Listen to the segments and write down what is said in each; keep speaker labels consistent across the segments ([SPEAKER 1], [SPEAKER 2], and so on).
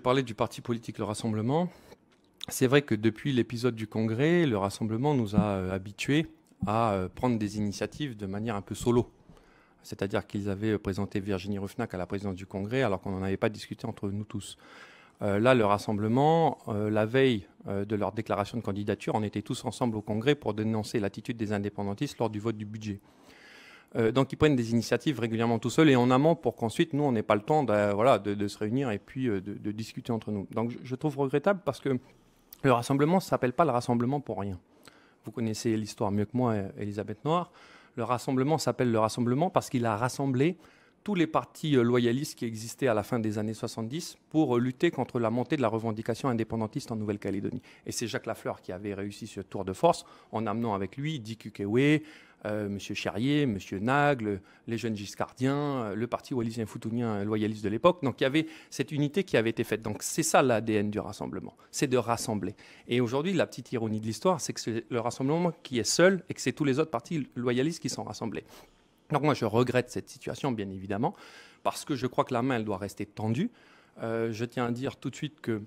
[SPEAKER 1] parlais du parti politique Le Rassemblement. C'est vrai que depuis l'épisode du Congrès, le Rassemblement nous a euh, habitués à euh, prendre des initiatives de manière un peu solo. C'est-à-dire qu'ils avaient euh, présenté Virginie Ruffnac à la présidence du Congrès alors qu'on n'en avait pas discuté entre nous tous. là, le rassemblement, la veille de leur déclaration de candidature, on était tous ensemble au Congrès pour dénoncer l'attitude des indépendantistes lors du vote du budget. Euh, donc ils prennent des initiatives régulièrement tout seuls et en amont pour qu'ensuite nous on n'ait pas le temps de, voilà, de, se réunir et puis euh, de, discuter entre nous. Donc je, trouve regrettable parce que le rassemblement ne s'appelle pas le rassemblement pour rien. Vous connaissez l'histoire mieux que moi, euh, Elisabeth Noir. Le rassemblement s'appelle le rassemblement parce qu'il a rassemblé tous les partis loyalistes qui existaient à la fin des années 70 pour lutter contre la montée de la revendication indépendantiste en Nouvelle-Calédonie. Et c'est Jacques Lafleur qui avait réussi ce tour de force en amenant avec lui Dick Ukewe, euh, M. Charrier, M. Nagle, les jeunes giscardiens, euh, le parti wallisien-foutounien loyaliste de l'époque. Donc il y avait cette unité qui avait été faite. Donc c'est ça l'ADN du rassemblement, c'est de rassembler. Et aujourd'hui, la petite ironie de l'histoire, c'est que c'est le rassemblement qui est seul et que c'est tous les autres partis loyalistes qui sont rassemblés. Donc moi, je regrette cette situation, bien évidemment, parce que je crois que la main, doit rester tendue. Euh, je tiens à dire tout de suite que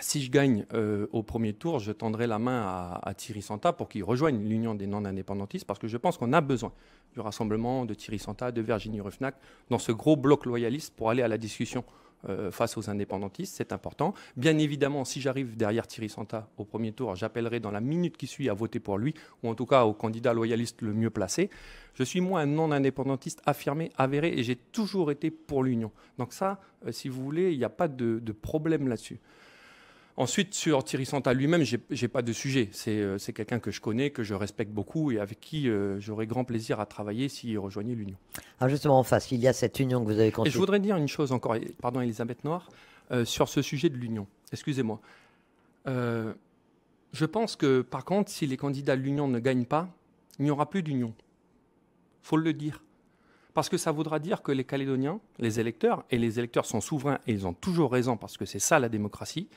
[SPEAKER 1] si je gagne euh, au premier tour, je tendrai la main à, Thierry Santa pour qu'il rejoigne l'Union des non-indépendantistes parce que je pense qu'on a besoin du rassemblement de Thierry Santa, de Virginie Ruffnac dans ce gros bloc loyaliste pour aller à la discussion euh, face aux indépendantistes. C'est important. Bien évidemment, si j'arrive derrière Thierry Santa au premier tour, j'appellerai dans la minute qui suit à voter pour lui ou en tout cas au candidat loyaliste le mieux placé. Je suis moi un non-indépendantiste affirmé, avéré et j'ai toujours été pour l'Union. Donc ça, euh, si vous voulez, il n'y a pas de problème là-dessus. Ensuite, sur Thierry Santa lui-même, j'ai n'ai pas de sujet. Euh, c'est quelqu'un que je connais, que je respecte beaucoup et avec qui euh, j'aurais grand plaisir à travailler s'il rejoignait l'Union. Ah, justement, en face, il y a cette union que vous avez construite. je voudrais dire une chose encore, pardon Elisabeth Noir, euh, sur ce sujet de l'Union. Excusez-moi. je pense que, par contre, si les candidats de l'Union ne gagnent pas, il n'y aura plus d'Union. faut le dire. Parce que ça voudra dire que les Calédoniens, les électeurs, et les électeurs sont souverains et ils ont toujours raison parce que c'est ça la démocratie,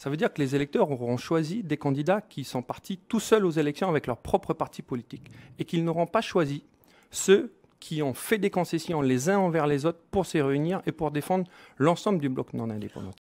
[SPEAKER 1] ça veut dire que les électeurs auront choisi des candidats qui sont partis tout seuls aux élections avec leur propre parti politique et qu'ils n'auront pas choisi ceux qui ont fait des concessions les uns envers les autres pour se réunir et pour défendre l'ensemble du bloc non indépendant.